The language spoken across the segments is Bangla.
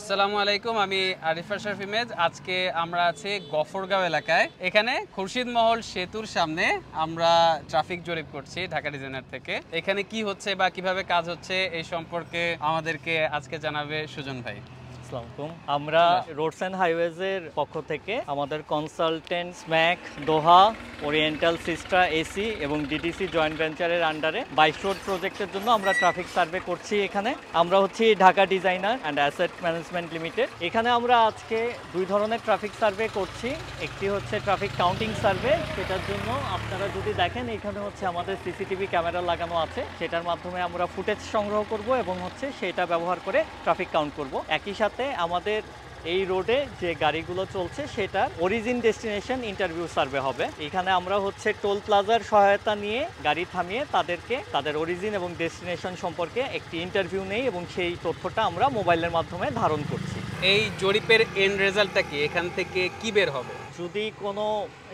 আসসালামু আলাইকুম আমি আরিফা শরফ ইমেজ আজকে আমরা আছি গফরগাঁও এলাকায় এখানে খুরশিদ মহল সেতুর সামনে আমরা ট্রাফিক জরিপ করছি ঢাকা ডিজাইনার থেকে এখানে কি হচ্ছে বা কিভাবে কাজ হচ্ছে এই সম্পর্কে আমাদেরকে আজকে জানাবে সুজন ভাই আসসালামাইকুম আমরা রোডস অ্যান্ড হাইওয়েজের পক্ষ থেকে আমাদের কনসালটেন্ট স্ম্যাক দোহা ওরিয়েন্টাল সিস্টা এসি এবং ডিটিসি জয়েন্ট ভেঞ্চারের আন্ডারে বাইশ রোড প্রজেক্টের জন্য আমরা ট্রাফিক সার্ভে করছি এখানে আমরা হচ্ছি Dhaka designer and asset management limited এখানে আমরা আজকে দুই ধরনের ট্রাফিক সার্ভে করছি একটি হচ্ছে ট্রাফিক কাউন্টিং সার্ভে সেটার জন্য আপনারা যদি দেখেন এখানে হচ্ছে আমাদের সিসিটিভি ক্যামেরা লাগানো আছে সেটার মাধ্যমে আমরা ফুটেজ সংগ্রহ করব এবং হচ্ছে সেটা ব্যবহার করে ট্রাফিক কাউন্ট করব একই সাথে সাথে আমাদের এই রোডে যে গাড়িগুলো চলছে সেটার অরিজিন ডেস্টিনেশন ইন্টারভিউ সার্ভে হবে এখানে আমরা হচ্ছে টোল প্লাজার সহায়তা নিয়ে গাড়ি থামিয়ে তাদেরকে তাদের অরিজিন এবং ডেস্টিনেশন সম্পর্কে একটি ইন্টারভিউ নেই এবং সেই তথ্যটা আমরা মোবাইলের মাধ্যমে ধারণ করছি এই জরিপের এন্ড রেজাল্টটা কি এখান থেকে কি বের হবে যদি কোনো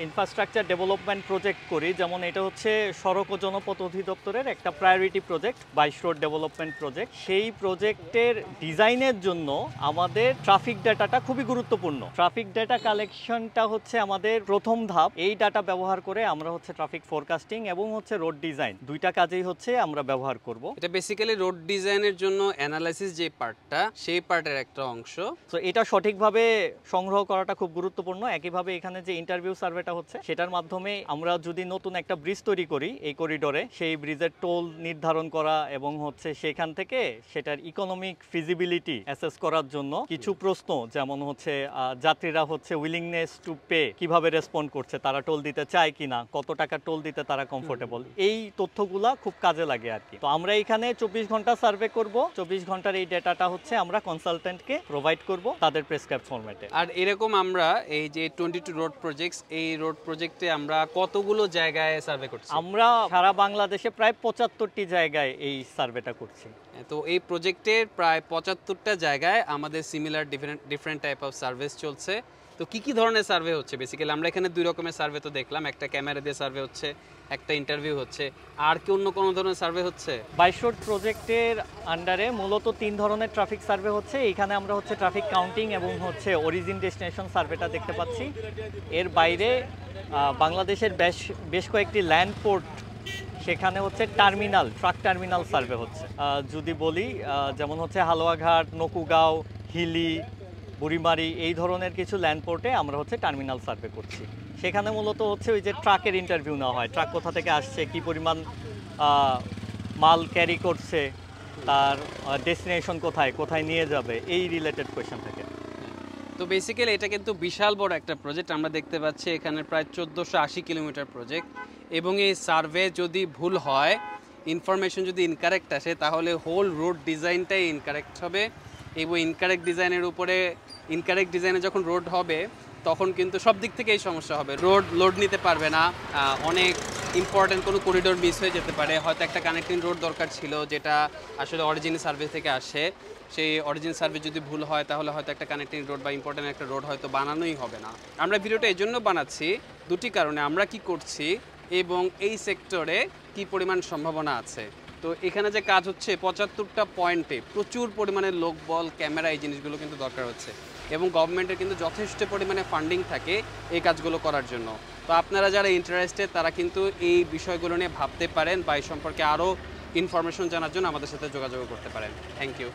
ইনফ্রাস্ট্রাকচার ডেভেলপমেন্ট প্রজেক্ট করি যেমন এটা হচ্ছে সড়ক ও জনপথ অধিদপ্তরের একটা প্রায়োরিটি প্রজেক্ট বাইশ রোড ডেভেলপমেন্ট প্রজেক্ট সেই প্রজেক্টের ডিজাইনের জন্য আমাদের ট্রাফিক ডাটাটা খুবই গুরুত্বপূর্ণ ট্রাফিক ডাটা কালেকশনটা হচ্ছে আমাদের প্রথম ধাপ এই ডাটা ব্যবহার করে আমরা হচ্ছে ট্রাফিক ফোরকাস্টিং এবং হচ্ছে রোড ডিজাইন দুইটা কাজেই হচ্ছে আমরা ব্যবহার করব এটা বেসিক্যালি রোড ডিজাইনের জন্য অ্যানালাইসিস যে পার্টটা সেই পার্টের একটা অংশ তো এটা সঠিকভাবে সংগ্রহ করাটা খুব গুরুত্বপূর্ণ একইভাবে এখানে যে ইন্টারভিউ সার্ভে বিষয়টা হচ্ছে সেটার মাধ্যমে আমরা যদি নতুন একটা ব্রিজ তৈরি করি এই করিডোরে সেই ব্রিজের টোল নির্ধারণ করা এবং হচ্ছে সেখান থেকে সেটার ইকোনমিক ফিজিবিলিটি অ্যাসেস করার জন্য কিছু প্রশ্ন যেমন হচ্ছে যাত্রীরা হচ্ছে উইলিংনেস টু পে কিভাবে রেসপন্ড করছে তারা টোল দিতে চায় কিনা কত টাকা টোল দিতে তারা কমফোর্টেবল এই তথ্যগুলা খুব কাজে লাগে আর কি তো আমরা এখানে চব্বিশ ঘন্টা সার্ভে করব চব্বিশ ঘন্টার এই ডেটাটা হচ্ছে আমরা কনসালটেন্টকে প্রোভাইড করব তাদের প্রেসক্রাইব ফরম্যাটে আর এরকম আমরা এই যে টোয়েন্টি টু রোড প্রজেক্টস এই রোড প্রজেক্টে আমরা কতগুলো জায়গায় সার্ভে করছি আমরা সারা বাংলাদেশে প্রায় পঁচাত্তরটি জায়গায় এই সার্ভেটা করছি তো এই প্রজেক্টের প্রায় পঁচাত্তরটা জায়গায় আমাদের similar different different type of service চলছে তো কি কি ধরনের সার্ভে হচ্ছে বেসিক্যালি আমরা এখানে দুই রকমের সার্ভে তো দেখলাম একটা ক্যামেরা দিয়ে সার্ভে হচ্ছে একটা ইন্টারভিউ হচ্ছে আর কি অন্য কোনো ধরনের সার্ভে হচ্ছে বাইশোর প্রজেক্টের আন্ডারে মূলত তিন ধরনের ট্রাফিক সার্ভে হচ্ছে এখানে আমরা হচ্ছে ট্রাফিক কাউন্টিং এবং হচ্ছে অরিজিন ডেস্টিনেশন সার্ভেটা দেখতে পাচ্ছি এর বাইরে বাংলাদেশের বেশ বেশ কয়েকটি ল্যান্ড পোর্ট সেখানে হচ্ছে টার্মিনাল ট্রাক টার্মিনাল সার্ভে হচ্ছে যদি বলি যেমন হচ্ছে হালুয়াঘাট নকুগাঁও হিলি বুড়িমারি এই ধরনের কিছু ল্যান্ডপোর্টে আমরা হচ্ছে টার্মিনাল সার্ভে করছি সেখানে মূলত হচ্ছে ওই যে ট্রাকের ইন্টারভিউ নেওয়া হয় ট্রাক কোথা থেকে আসছে কি পরিমাণ মাল ক্যারি করছে তার ডেস্টিনেশন কোথায় কোথায় নিয়ে যাবে এই রিলেটেড কোয়েশন থেকে তো বেসিক্যালি এটা কিন্তু বিশাল বড় একটা প্রজেক্ট আমরা দেখতে পাচ্ছি এখানে প্রায় চোদ্দোশো আশি কিলোমিটার প্রজেক্ট এবং এই সার্ভে যদি ভুল হয় ইনফরমেশন যদি ইনকারেক্ট আসে তাহলে হোল রোড ডিজাইনটাই ইনকারেক্ট হবে এই বই ইনকারেক্ট ডিজাইনের উপরে ইনকারেক্ট ডিজাইনে যখন রোড হবে তখন কিন্তু সব দিক থেকেই সমস্যা হবে রোড লোড নিতে পারবে না অনেক ইম্পর্ট্যান্ট কোনো করিডোর মিস হয়ে যেতে পারে হয়তো একটা কানেক্টিং রোড দরকার ছিল যেটা আসলে অরিজিনাল সার্ভিস থেকে আসে সেই অরিজিনাল সার্ভিস যদি ভুল হয় তাহলে হয়তো একটা কানেক্টিং রোড বা ইম্পর্ট্যান্ট একটা রোড হয়তো বানানোই হবে না আমরা ভিডিওটা এই জন্য বানাচ্ছি দুটি কারণে আমরা কি করছি এবং এই সেক্টরে কি পরিমাণ সম্ভাবনা আছে তো এখানে যে কাজ হচ্ছে পঁচাত্তরটা পয়েন্টে প্রচুর পরিমাণে লোক বল ক্যামেরা এই জিনিসগুলো কিন্তু দরকার হচ্ছে এবং গভর্নমেন্টের কিন্তু যথেষ্ট পরিমাণে ফান্ডিং থাকে এই কাজগুলো করার জন্য তো আপনারা যারা ইন্টারেস্টেড তারা কিন্তু এই বিষয়গুলো নিয়ে ভাবতে পারেন বা এই সম্পর্কে আরও ইনফরমেশন জানার জন্য আমাদের সাথে যোগাযোগ করতে পারেন থ্যাংক ইউ